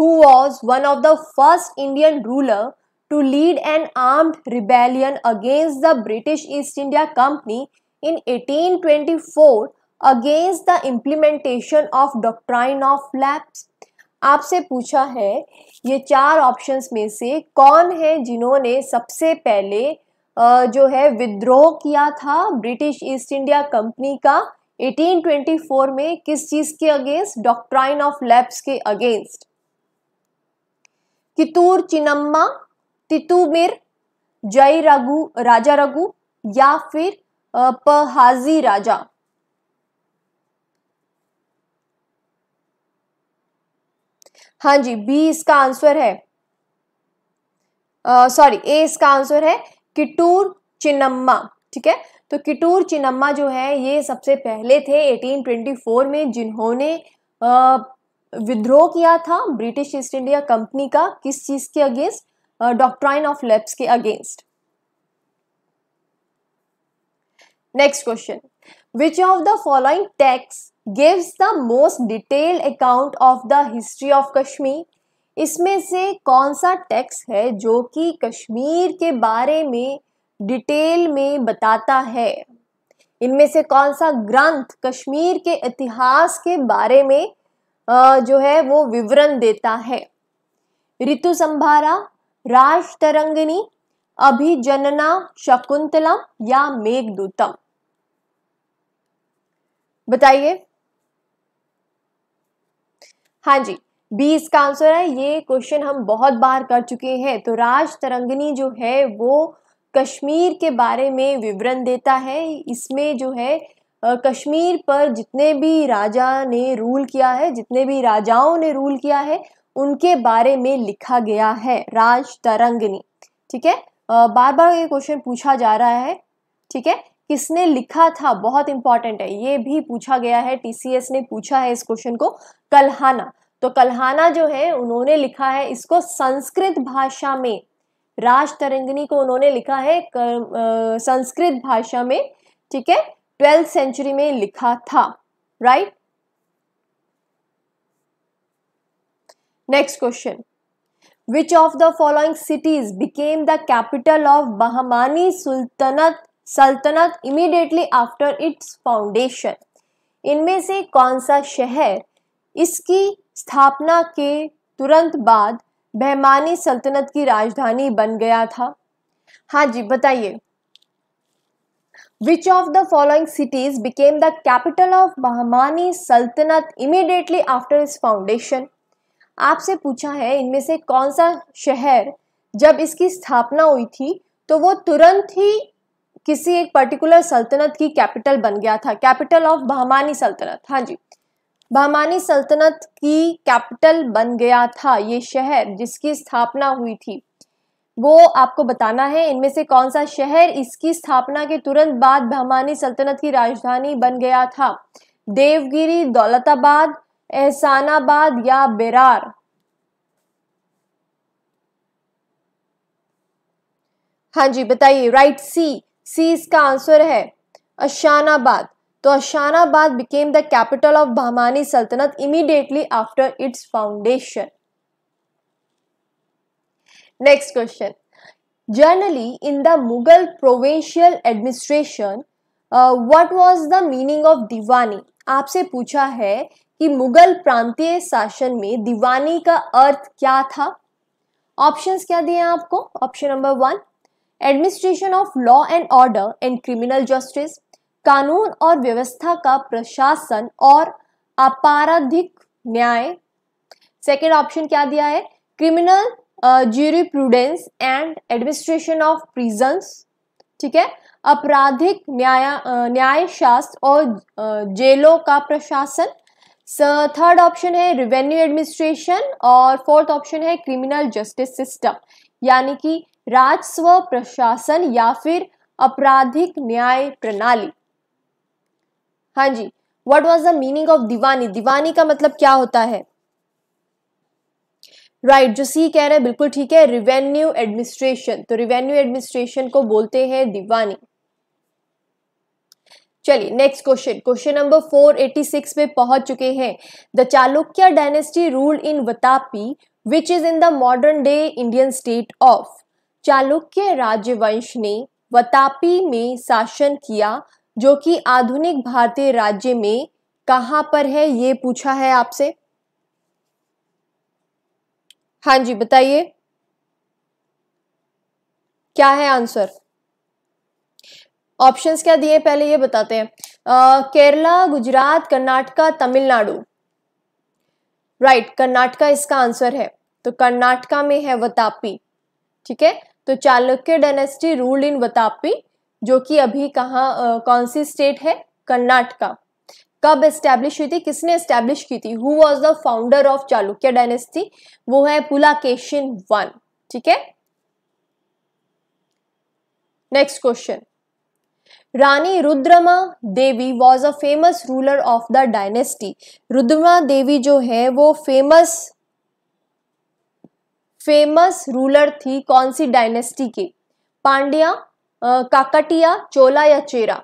who was one of the first Indian ruler to lead an armed rebellion against the British East India Company in 1824 against the implementation of doctrine of lapse. आपसे पूछा है ये चार ऑप्शंस में से कौन है जिन्होंने सबसे पहले जो है विद्रोह किया था ब्रिटिश ईस्ट इंडिया कंपनी का 1824 में किस चीज के अगेंस्ट डॉक्ट्राइन ऑफ लैब्स के अगेंस्ट कितूर चिनम्मा तितुमिर जय रघु राजा रघु या फिर पहाजी राजा हाँ जी बी इसका आंसर है सॉरी ए इसका आंसर है किटूर चिन्नम्मा ठीक है तो किटूर चिन्नम्मा जो है ये सबसे पहले थे 1824 में जिन्होंने विद्रोह किया था ब्रिटिश ईस्ट इंडिया कंपनी का किस चीज़ के अगेंस्ट डॉक्ट्राइन ऑफ लेप्स के against next question which of the following texts gives the most detailed account of the history of Kashmir इसमें से कौन सा टेक्स है जो कि कश्मीर के बारे में डिटेल में बताता है इनमें से कौन सा ग्रंथ कश्मीर के इतिहास के बारे में जो है वो विवरण देता है ऋतु संभारा राष्ट्ररंगिनी अभिजनना शकुंतलम या मेघदूतम बताइए हाँ जी बी इसका आंसर है ये क्वेश्चन हम बहुत बार कर चुके हैं तो राज तरंगनी जो है वो कश्मीर के बारे में विवरण देता है इसमें जो है कश्मीर पर जितने भी राजा ने रूल किया है जितने भी राजाओं ने रूल किया है उनके बारे में लिखा गया है राज तरंगनी ठीक है बार बार ये क्वेश्चन पूछा जा रहा है ठीक है किसने लिखा था बहुत इंपॉर्टेंट है ये भी पूछा गया है टीसीएस ने पूछा है इस क्वेश्चन को कल्हाना तो कल्हाना जो है उन्होंने लिखा है इसको संस्कृत भाषा में राज तरंगनी को उन्होंने लिखा है कर, आ, संस्कृत भाषा में ठीक है ट्वेल्थ सेंचुरी में लिखा था right next question which of the following cities became the capital of Bahmani Sultanat Saltanat immediately after its foundation इनमें से कौन सा शहर इसकी स्थापना के तुरंत बाद बहमानी सल्तनत की राजधानी बन गया था हाँ जी बताइए which of the following cities became the capital of Bahmani Saltanat immediately after its foundation आपसे पूछा है इनमें से कौन सा शहर जब इसकी स्थापना हुई थी तो वो तुरंत ही किसी एक पर्टिकुलर सल्तनत की कैपिटल बन गया था कैपिटल ऑफ बहमानी सल्तनत हाँ जी बहमानी सल्तनत की कैपिटल बन गया था ये शहर जिसकी स्थापना हुई थी वो आपको बताना है इनमें से कौन सा शहर इसकी स्थापना के तुरंत बाद बहमानी सल्तनत की राजधानी बन गया था देवगिरी दौलताबाद एहसानाबाद या बिरार हाँ जी बताइए राइट सी सी इसका आंसर है अशानाबाद तो Ahsanabad became the capital of Bahmani Saltanat immediately after its foundation next question generally in the Mughal provincial administration what was the meaning of Diwani आपसे पूछा है कि मुगल प्रांतीय शासन में दीवानी का अर्थ क्या था ऑप्शंस क्या दिए हैं आपको option number one administration of law and order and criminal justice कानून और व्यवस्था का प्रशासन और अपराधिक न्याय सेकेंड ऑप्शन क्या दिया है criminal jurisprudence and administration of prisons ठीक है अपराधिक न्याय न्याय शास्त्र और जेलों का प्रशासन थर्ड ऑप्शन है रिवेन्यू एडमिनिस्ट्रेशन और फोर्थ ऑप्शन है क्रिमिनल जस्टिस सिस्टम यानी कि राजस्व प्रशासन या फिर आपराधिक न्याय प्रणाली हाँ जी what was the meaning of Diwani Diwani का मतलब क्या होता है राइट right, जो सी कह रहे हैं बिल्कुल ठीक है रिवेन्यू एडमिनिस्ट्रेशन तो रिवेन्यू एडमिनिस्ट्रेशन को बोलते हैं दीवानी चलिए नेक्स्ट क्वेश्चन क्वेश्चन नंबर 486 पे पहुंच चुके हैं the Chalukya dynasty rule in Vatapi which is in the modern day Indian state of Chalukya राजवंश ने वतापी में शासन किया जो कि आधुनिक भारतीय राज्य में कहां पर है ये पूछा है आपसे हाँ जी बताइए क्या है आंसर ऑप्शंस क्या दिए पहले ये बताते हैं केरला गुजरात कर्नाटका तमिलनाडु राइट कर्नाटका इसका आंसर है तो कर्नाटका में है वतापी ठीक है तो Chalukya dynasty ruled in Vatapi जो कि अभी कहाँ कौन सी स्टेट है कर्नाटका कब एस्टैब्लिश हुई थी किसने एस्टैब्लिश की थी who was the founder of Chalukya dynasty वो है पुलाकेशिन वन ठीक है next question Rani Rudrama Devi was a famous ruler of the dynasty. Rudrama Devi जो है वो famous फेमस रूलर थी कौन सी डायनेस्टी की पांड्या काकटिया चोला या चेरा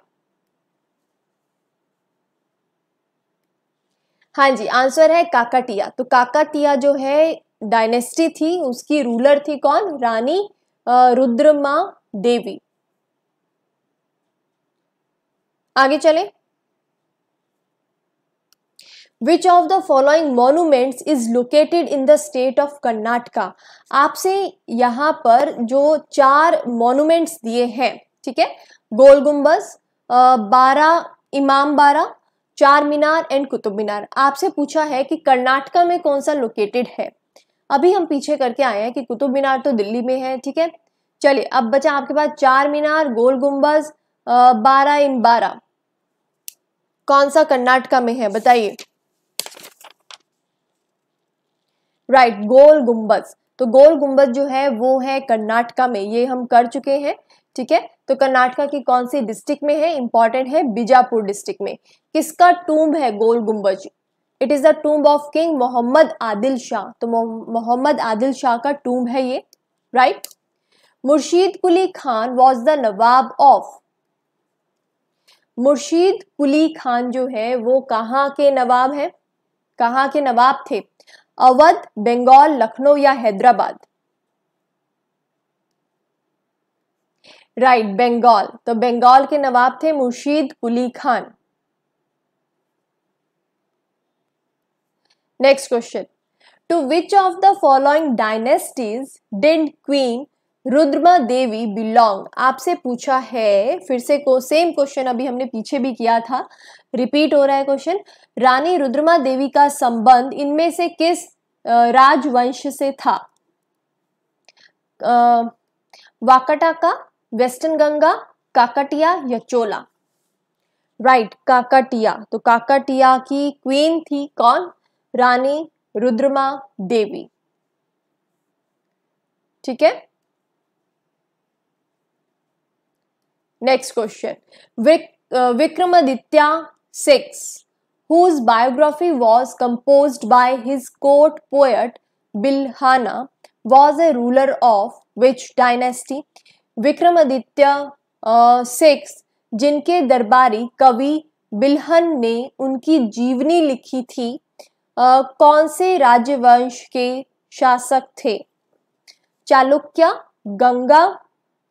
हाँ जी आंसर है काकटिया तो काकटिया जो है डायनेस्टी थी उसकी रूलर थी कौन रानी रुद्रमा देवी आगे चले which of the following monuments is located in the state of Karnataka आपसे यहाँ पर जो चार monuments दिए हैं ठीक है गोल गुम्बज बारह इमाम बारह चार मीनार एंड कुतुब मीनार आपसे पूछा है कि कर्नाटका में कौन सा लोकेटेड है अभी हम पीछे करके आए हैं कि कुतुब मीनार तो दिल्ली में है ठीक है चलिए अब बचा आपके पास चार मीनार गोल गुम्बज बारह इन बारह कौन सा कर्नाटका में है बताइए राइट right, गोल गुंबज तो गोल गुंबज जो है वो है कर्नाटका में ये हम कर चुके हैं ठीक है तो कर्नाटका की कौन सी डिस्ट्रिक्ट में है इंपॉर्टेंट है बीजापुर डिस्ट्रिक्ट में किसका टूम्ब है Gol Gumbaz it is the tomb of king Mohammed Adil Shah तो मोहम्मद आदिल शाह का टूम्ब है ये right right? Murshid Quli Khan was the nawab of Murshid Quli Khan जो है वो कहाँ के नवाब हैं कहाँ के नवाब थे अवध बंगाल लखनऊ या हैदराबाद राइट बंगाल तो बंगाल के नवाब थे Murshid Quli Khan next question to which of the following dynasties did queen Rudrama Devi belong आपसे पूछा है फिर से को सेम क्वेश्चन अभी हमने पीछे भी किया था रिपीट हो रहा है क्वेश्चन रानी रुद्रमा देवी का संबंध इनमें से किस राजवंश से था आ, वाकटा का वेस्टर्न गंगा काकटिया या चोला राइट right, काकटिया तो काकटिया की क्वीन थी कौन रानी रुद्रमा देवी ठीक है next question Vikramaditya six whose biography was composed by his court poet Bilhana was a ruler of which dynasty Vikramaditya six जिनके दरबारी कवि बिल्हन ने उनकी जीवनी लिखी थी आ, uh, कौन से राजवंश के शासक थे चालुक्य गंगा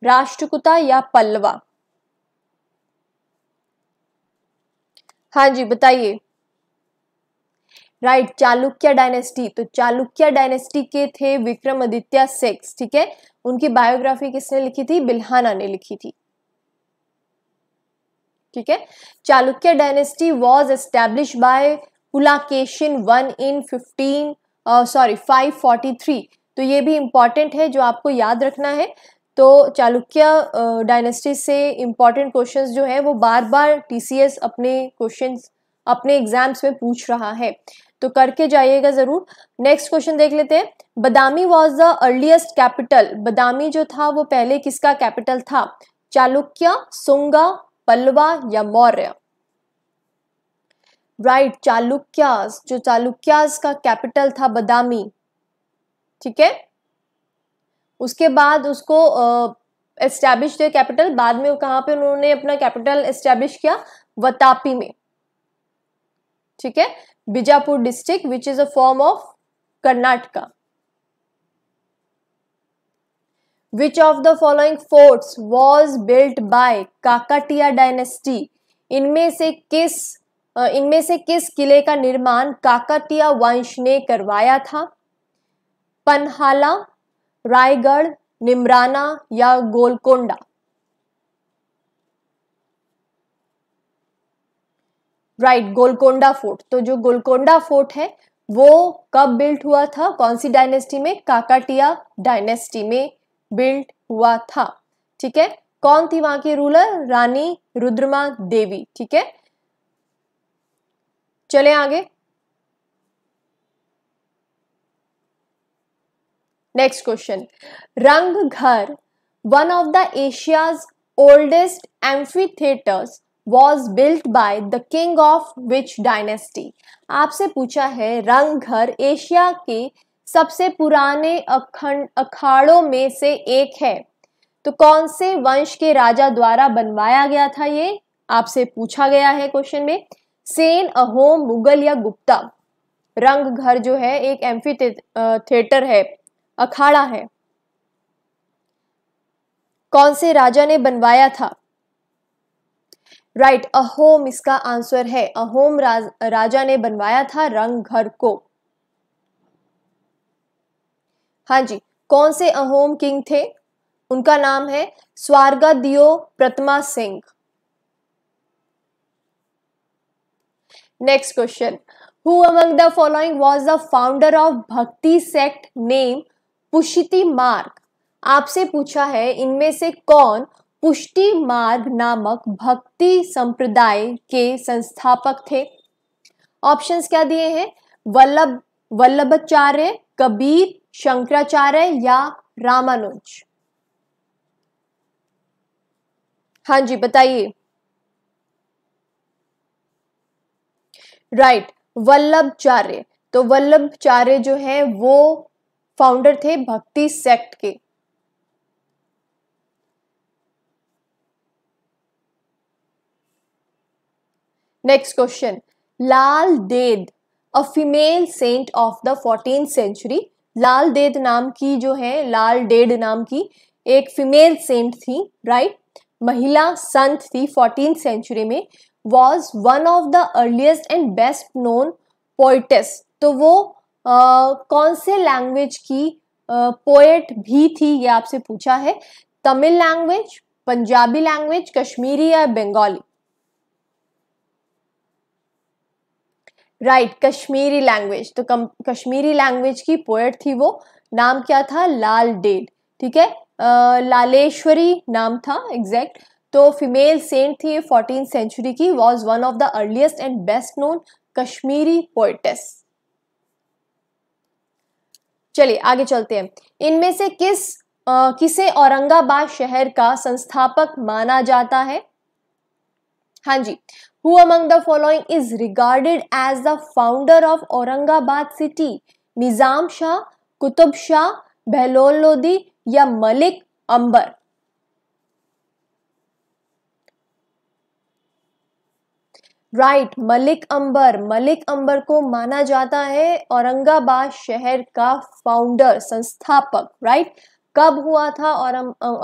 राष्ट्रकुता या पल्लवा हाँ जी बताइए राइट चालुक्य डायनेस्टी तो चालुक्य डायनेस्टी के थे विक्रमादित्य सेक्स ठीक है उनकी बायोग्राफी किसने लिखी थी बिल्हाना ने लिखी थी ठीक है Chalukya dynasty was establish by Pulakeshin one in fifteen sorry five forty three तो ये भी इंपॉर्टेंट है जो आपको याद रखना है तो चालुक्य डायनेस्टी से इम्पॉर्टेंट क्वेश्चंस जो है वो बार बार टीसीएस अपने क्वेश्चंस अपने एग्जाम्स में पूछ रहा है तो करके जाइएगा ज़रूर नेक्स्ट क्वेश्चन देख लेते हैं Badami was the earliest capital Badami जो था वो पहले किसका कैपिटल था चालुक्य सुंगा पल्लवा या मौर्य राइट चालुक्यास जो चालुक्यास का कैपिटल था बदामी ठीक है उसके बाद उसको एस्टैब्लिश थे कैपिटल बाद में कहाँ पे उन्होंने अपना कैपिटल एस्टैब्लिश किया वतापी में ठीक है Bijapur district which is a form of Karnataka which of the following forts was built by kakatiya dynasty इनमें से किस इनमें से किस किले का निर्माण काकाटिया वंश ने करवाया था पनहाला रायगढ़ निमराना या Golconda right right, Golconda fort तो जो गोलकोंडा फोर्ट है वो कब बिल्ट हुआ था कौन सी डायनेस्टी में काकाटिया डायनेस्टी में बिल्ट हुआ था ठीक है कौन थी वहां की रूलर रानी रुद्रमा देवी ठीक है चले आगे next question Rang Ghar one of the Asia's oldest amphitheatres was built by the king of which dynasty आपसे पूछा है रंग घर एशिया के सबसे पुराने अखंड अखाड़ों में से एक है तो कौन से वंश के राजा द्वारा बनवाया गया था ये आपसे पूछा गया है क्वेश्चन में सेन अहोम मुगल या गुप्ता रंग घर जो है एक एम्फी थिएटर है अखाड़ा है कौन से राजा ने बनवाया था राइट right, अहोम इसका आंसर है अहोम राज, राजा ने बनवाया था रंग घर को हाँ जी कौन से अहोम किंग थे उनका नाम है Deo Pratima Singh next question who among the following was the founder of Bhakti sect named Pushti Marg आपसे पूछा है इनमें से कौन पुष्टि मार्ग नामक भक्ति संप्रदाय के संस्थापक थे ऑप्शंस क्या दिए हैं वल्लभ वल्लभाचार्य कबीर शंकराचार्य या रामानुज हाँ जी बताइए राइट right, वल्लभाचार्य तो वल्लभाचार्य जो है वो फाउंडर थे भक्ति सेक्ट के next question Lal Ded a female saint of the fourteen century Lal Ded नाम की जो है लाल डेड नाम की एक फीमेल सेंट थी राइट महिला संत थी फोर्टीन सेंचुरी में was one of the earliest and best known poets तो वो कौन से लैंग्वेज की पोएट भी थी ये आपसे पूछा है तमिल लैंग्वेज पंजाबी लैंग्वेज कश्मीरी या Bengali right right, Kashmiri language तो कम, कश्मीरी लैंग्वेज की पोएट थी वो नाम क्या था लाल डेड ठीक है लालेश्वरी नाम था एग्जैक्ट तो फीमेल सेंट थी फोर्टीन सेंचुरी की was one of the earliest and best known Kashmiri poetess चलिए आगे चलते हैं इनमें से किस आ, किसे औरंगाबाद शहर का संस्थापक माना जाता है हाँ जी who among the following is regarded as the founder of Aurangabad city Nizam Shah Qutub Shah Bahlol Lodi या मलिक अंबर राइट right, मलिक अंबर मलिक अंबर को माना जाता है औरंगाबाद शहर का फाउंडर संस्थापक राइट right? कब हुआ था और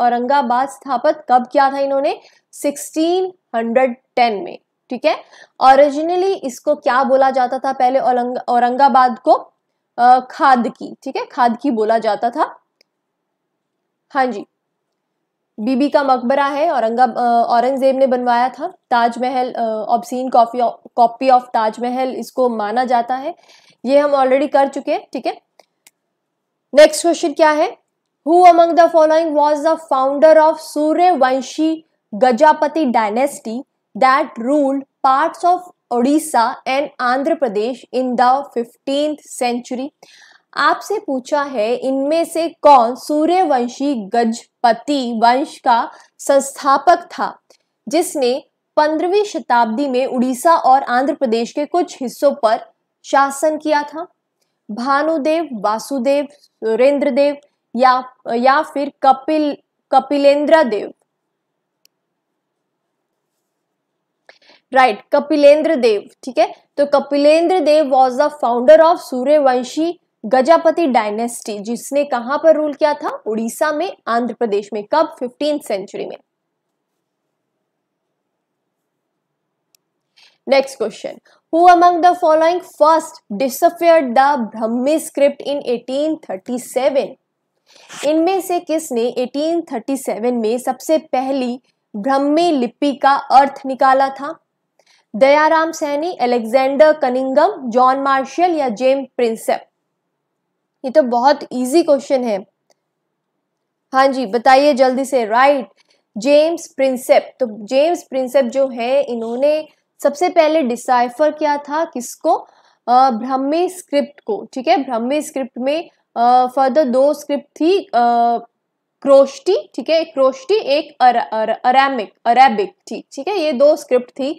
औरंगाबाद स्थापित कब किया था इन्होंने 1610 में ठीक है ओरिजिनली इसको क्या बोला जाता था पहले औरंगाबाद को खाद की ठीक है खाद की बोला जाता था हाँ जी बीबी का मकबरा है औरंगा औरंगजेब ने बनवाया था Taj Mahal obscene copy copy of Taj Mahal इसको माना जाता है ये हम ऑलरेडी कर चुके हैं ठीक है नेक्स्ट क्वेश्चन क्या है who among the following was the founder of Suryavanshi Gajapati dynasty that ruled parts of Odisha and Andhra Pradesh in the fifteenth century आपसे पूछा है इनमें से कौन सूर्यवंशी गजपति वंश का संस्थापक था जिसने पंद्रहवीं शताब्दी में उड़ीसा और आंध्र प्रदेश के कुछ हिस्सों पर शासन किया था भानुदेव वासुदेव सुरेंद्रदेव या या फिर कपिल कपिलेंद्र देव राइट right, कपिलेंद्र देव ठीक है तो Kapilendra Dev was the founder of Suryavanshi Gajapati dynasty जिसने कहां पर रूल किया था उड़ीसा में आंध्र प्रदेश में कब फिफ्टीन सेंचुरी में next question who among the following first disappeared the Brahmi script in 1837 इनमें से किसने 1837 में सबसे पहली ब्रह्मी लिपि का अर्थ निकाला था Dayaram Sahni Alexander Cunningham John Marshall या जेम प्रिंसेप ये तो बहुत इजी क्वेश्चन है हाँ जी बताइए जल्दी से राइट जेम्स प्रिंसेप तो जेम्स प्रिंसेप जो है इन्होंने सबसे पहले डिसाइफर किया था किसको ब्रह्मी स्क्रिप्ट को ठीक है ब्रह्मी स्क्रिप्ट में फर्दर दो स्क्रिप्ट थी क्रोष्टी ठीक है क्रोष्टी एक अरेमिक अरेबिक ठीक ठीक है ये दो स्क्रिप्ट थी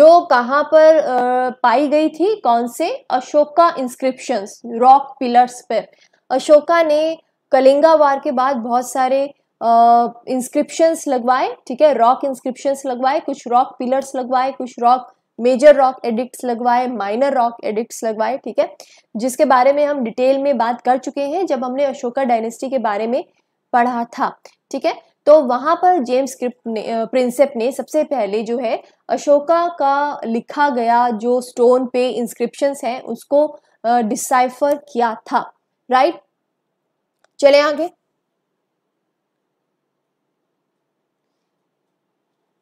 जो कहाँ पर आ, पाई गई थी कौन से अशोका इंस्क्रिप्शंस रॉक पिलर्स पर अशोका ने कलिंगा वार के बाद बहुत सारे इंस्क्रिप्शंस लगवाए ठीक है रॉक इंस्क्रिप्शंस लगवाए कुछ रॉक पिलर्स लगवाए कुछ रॉक मेजर रॉक एडिक्ट्स लगवाए माइनर रॉक एडिक्ट्स लगवाए ठीक है जिसके बारे में हम डिटेल में बात कर चुके हैं जब हमने अशोका डायनेस्टी के बारे में पढ़ा था ठीक है तो वहां पर जेम्स क्रिप्ट ने प्रिंसेप ने सबसे पहले जो है अशोका का लिखा गया जो स्टोन पे इंस्क्रिप्शन है उसको डिसाइफर किया था राइट चले आगे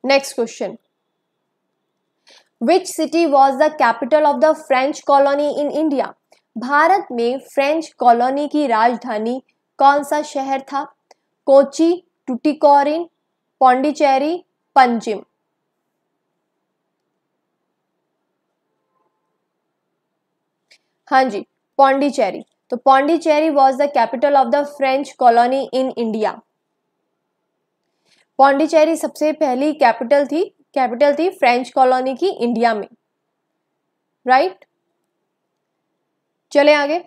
next question which city was the capital of the French colony in India Bharat में फ्रेंच कॉलोनी की राजधानी कौन सा शहर था कोची टुटिकोरिन पौंडीचेरी पंजिम हाँ जी पौंडीचेरी तो Pondicherry was the capital of the French colony in India Pondicherry सबसे पहली कैपिटल थी कैपिटल थी फ्रेंच कॉलोनी की इंडिया में राइट right? चले आगे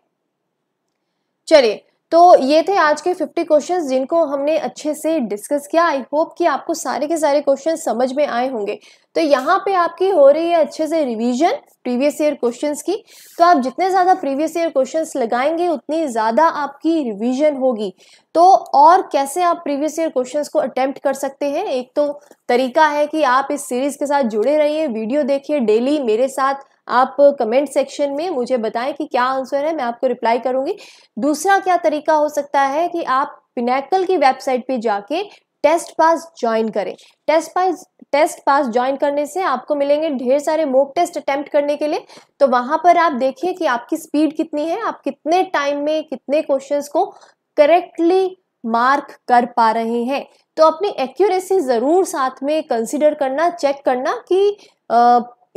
चलिए तो ये थे आज के 50 क्वेश्चंस जिनको हमने अच्छे से डिस्कस किया आई होप कि आपको सारे के सारे क्वेश्चन समझ में आए होंगे तो यहाँ पे आपकी हो रही है अच्छे से रिवीजन प्रीवियस ईयर क्वेश्चंस की तो आप जितने ज़्यादा प्रीवियस ईयर क्वेश्चंस लगाएंगे उतनी ज़्यादा आपकी रिवीजन होगी तो और कैसे आप प्रीवियस ईयर क्वेश्चंस को अटेम्प्ट कर सकते हैं एक तो तरीका है कि आप इस सीरीज़ के साथ जुड़े रहिए वीडियो देखिए डेली मेरे साथ आप कमेंट सेक्शन में मुझे बताएं कि क्या आंसर है मैं आपको रिप्लाई करूंगी दूसरा क्या तरीका हो सकता है कि आप पिनेकल की वेबसाइट पे जाके टेस्ट पास ज्वाइन करें test pass test pass join करने से आपको मिलेंगे ढेर सारे मोक टेस्ट अटैम्प्ट करने के लिए तो वहाँ पर आप देखिए कि आपकी स्पीड कितनी है आप कितने टाइम में कितने क्वेश्चंस को करेक्टली मार्क कर पा रहे हैं तो अपनी एक्यूरेसी ज़रूर साथ में कंसिडर करना चेक करना कि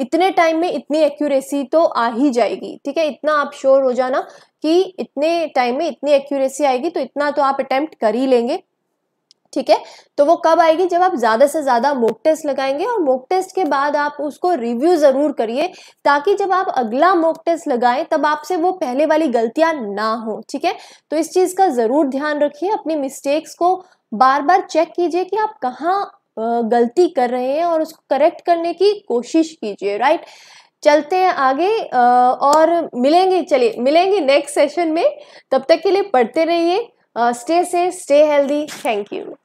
इतने टाइम में इतनी एक्यूरेसी तो आ ही जाएगी ठीक है इतना आप श्योर हो जाना कि इतने टाइम में इतनी एक्यूरेसी आएगी तो इतना तो आप अटेम्प्ट कर ही लेंगे ठीक है तो वो कब आएगी जब आप ज़्यादा से ज़्यादा मोक टेस्ट लगाएंगे और मोक टेस्ट के बाद आप उसको रिव्यू ज़रूर करिए ताकि जब आप अगला मोक टेस्ट लगाएं तब आपसे वो पहले वाली गलतियां ना हो ठीक है तो इस चीज़ का ज़रूर ध्यान रखिए अपनी मिस्टेक्स को बार बार चेक कीजिए कि आप कहाँ गलती कर रहे हैं और उसको करेक्ट करने की कोशिश कीजिए राइट चलते हैं आगे और मिलेंगे चलिए मिलेंगे नेक्स्ट सेशन में तब तक के लिए पढ़ते रहिए स्टे से स्टे हेल्दी थैंक यू